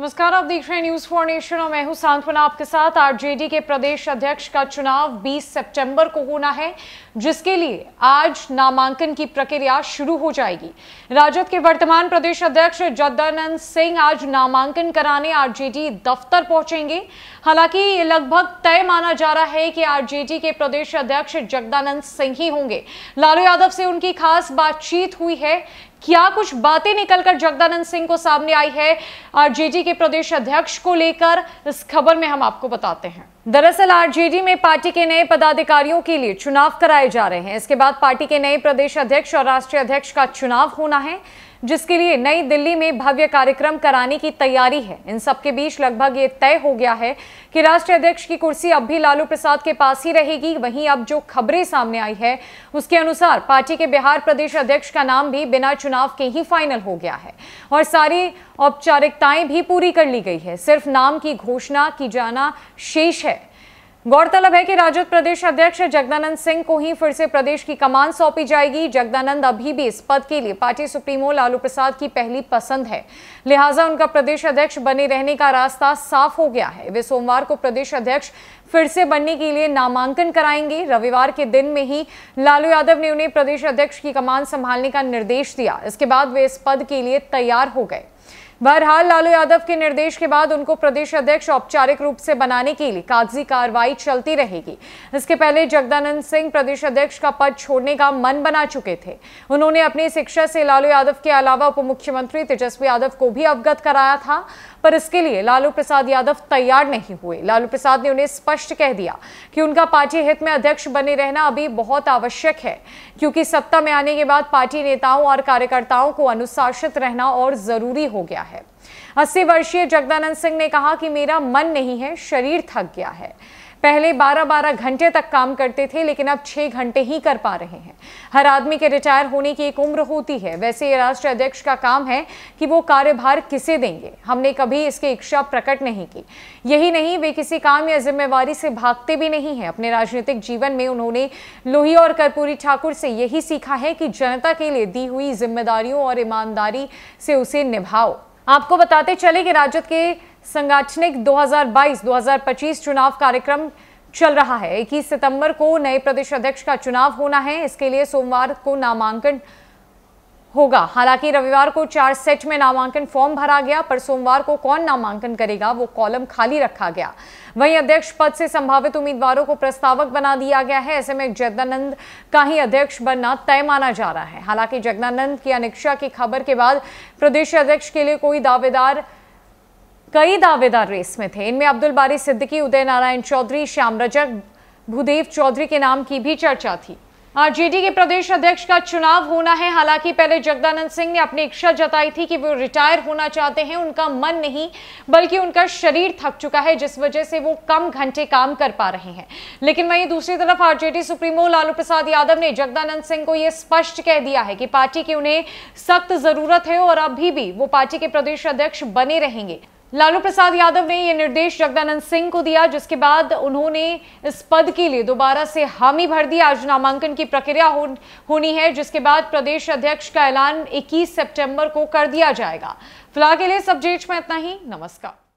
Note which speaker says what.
Speaker 1: नमस्कार आप देख रहे हैं न्यूज फॉर नेशन और मैं हूं सांत्वना आपके साथ आरजेडी के प्रदेश अध्यक्ष का चुनाव 20 सितंबर को होना है जिसके लिए आज नामांकन की प्रक्रिया शुरू हो जाएगी राजद के वर्तमान प्रदेश अध्यक्ष जदानंद सिंह आज नामांकन कराने आरजेडी दफ्तर पहुंचेंगे हालांकि लगभग तय माना जा रहा है कि आरजेडी के प्रदेश अध्यक्ष जगदानंद सिंह ही होंगे लालू यादव से उनकी खास बातचीत हुई है क्या कुछ बातें निकलकर जगदानंद सिंह को सामने आई है आरजेडी के प्रदेश अध्यक्ष को लेकर इस खबर में हम आपको बताते हैं दरअसल आरजेडी में पार्टी के नए पदाधिकारियों के लिए चुनाव कराए जा रहे हैं इसके बाद पार्टी के नए प्रदेश अध्यक्ष और राष्ट्रीय अध्यक्ष का चुनाव होना है जिसके लिए नई दिल्ली में भव्य कार्यक्रम कराने की तैयारी है इन सबके बीच लगभग ये तय हो गया है कि राष्ट्रीय अध्यक्ष की कुर्सी अब भी लालू प्रसाद के पास ही रहेगी वहीं अब जो खबरें सामने आई है उसके अनुसार पार्टी के बिहार प्रदेश अध्यक्ष का नाम भी बिना चुनाव के ही फाइनल हो गया है और सारी औपचारिकताएं भी पूरी कर ली गई है सिर्फ नाम की घोषणा की जाना शेष है गौरतलब है कि राजद प्रदेश अध्यक्ष जगदानंद सिंह को ही फिर से प्रदेश की कमान सौंपी जाएगी जगदानंद अभी भी इस पद के लिए पार्टी सुप्रीमो लालू प्रसाद की पहली पसंद है लिहाजा उनका प्रदेश अध्यक्ष बने रहने का रास्ता साफ हो गया है वे सोमवार को प्रदेश अध्यक्ष फिर से बनने के लिए नामांकन कराएंगे रविवार के दिन में ही लालू यादव ने उन्हें प्रदेश अध्यक्ष की कमान संभालने का निर्देश दिया इसके बाद वे इस पद के लिए तैयार हो गए बहरहाल लालू यादव के निर्देश के बाद उनको प्रदेश अध्यक्ष औपचारिक रूप से बनाने के लिए कागजी कार्रवाई चलती रहेगी इसके पहले जगदानंद सिंह प्रदेश अध्यक्ष का पद छोड़ने का मन बना चुके थे उन्होंने अपनी शिक्षा से लालू यादव के अलावा उप मुख्यमंत्री तेजस्वी यादव को भी अवगत कराया था पर इसके लिए लालू प्रसाद यादव तैयार नहीं हुए लालू प्रसाद ने उन्हें स्पष्ट कह दिया कि उनका पार्टी हित में अध्यक्ष बने रहना अभी बहुत आवश्यक है क्योंकि सत्ता में आने के बाद पार्टी नेताओं और कार्यकर्ताओं को अनुशासित रहना और जरूरी हो गया है है अस्सी वर्षीय जगदानंद सिंह ने कहा कि मेरा मन नहीं है शरीर थक गया है पहले 12-12 घंटे तक काम करते थे लेकिन अब 6 घंटे ही कर पा रहे हैं हर आदमी के रिटायर होने की एक उम्र होती है वैसे ये राष्ट्रीय अध्यक्ष का काम है कि वो कार्यभार किसे देंगे हमने कभी इसकी इच्छा प्रकट नहीं की यही नहीं वे किसी काम या जिम्मेवारी से भागते भी नहीं हैं अपने राजनीतिक जीवन में उन्होंने लोही और कर्पूरी ठाकुर से यही सीखा है कि जनता के लिए दी हुई जिम्मेदारियों और ईमानदारी से उसे निभाओ आपको बताते चले कि राज्य के संगठनिक 2022-2025 चुनाव कार्यक्रम चल रहा है 21 सितंबर को नए प्रदेश अध्यक्ष का चुनाव होना है इसके लिए सोमवार को नामांकन होगा हालांकि रविवार को चार सेट में नामांकन फॉर्म भरा गया पर सोमवार को कौन नामांकन करेगा वो कॉलम खाली रखा गया वहीं अध्यक्ष पद से संभावित उम्मीदवारों को प्रस्तावक बना दिया गया है ऐसे में जगदानंद का ही अध्यक्ष बनना तय माना जा रहा है हालांकि जगदानंद की अनिक्षा की खबर के बाद प्रदेश अध्यक्ष के लिए कोई दावेदार कई दावेदार रेस में थे इनमें अब्दुल बारी सिद्दीकी उदय नारायण चौधरी श्याम रजक भूदेव चौधरी के नाम की भी चर्चा थी आरजेडी के प्रदेश अध्यक्ष का चुनाव होना है हालांकि पहले जगदानंद सिंह ने अपनी इच्छा जताई थी कि वो रिटायर होना चाहते हैं उनका मन नहीं बल्कि उनका शरीर थक चुका है जिस वजह से वो कम घंटे काम कर पा रहे हैं लेकिन वहीं दूसरी तरफ आरजेडी सुप्रीमो लालू प्रसाद यादव ने जगदानंद सिंह को यह स्पष्ट कह दिया है कि पार्टी की उन्हें सख्त जरूरत है और अभी भी वो पार्टी के प्रदेश अध्यक्ष बने रहेंगे लालू प्रसाद यादव ने यह निर्देश जगदानंद सिंह को दिया जिसके बाद उन्होंने इस पद के लिए दोबारा से हामी भर दी आज नामांकन की प्रक्रिया हो, होनी है जिसके बाद प्रदेश अध्यक्ष का ऐलान 21 सितंबर को कर दिया जाएगा फिलहाल के लिए सब्जेक्ट में इतना ही नमस्कार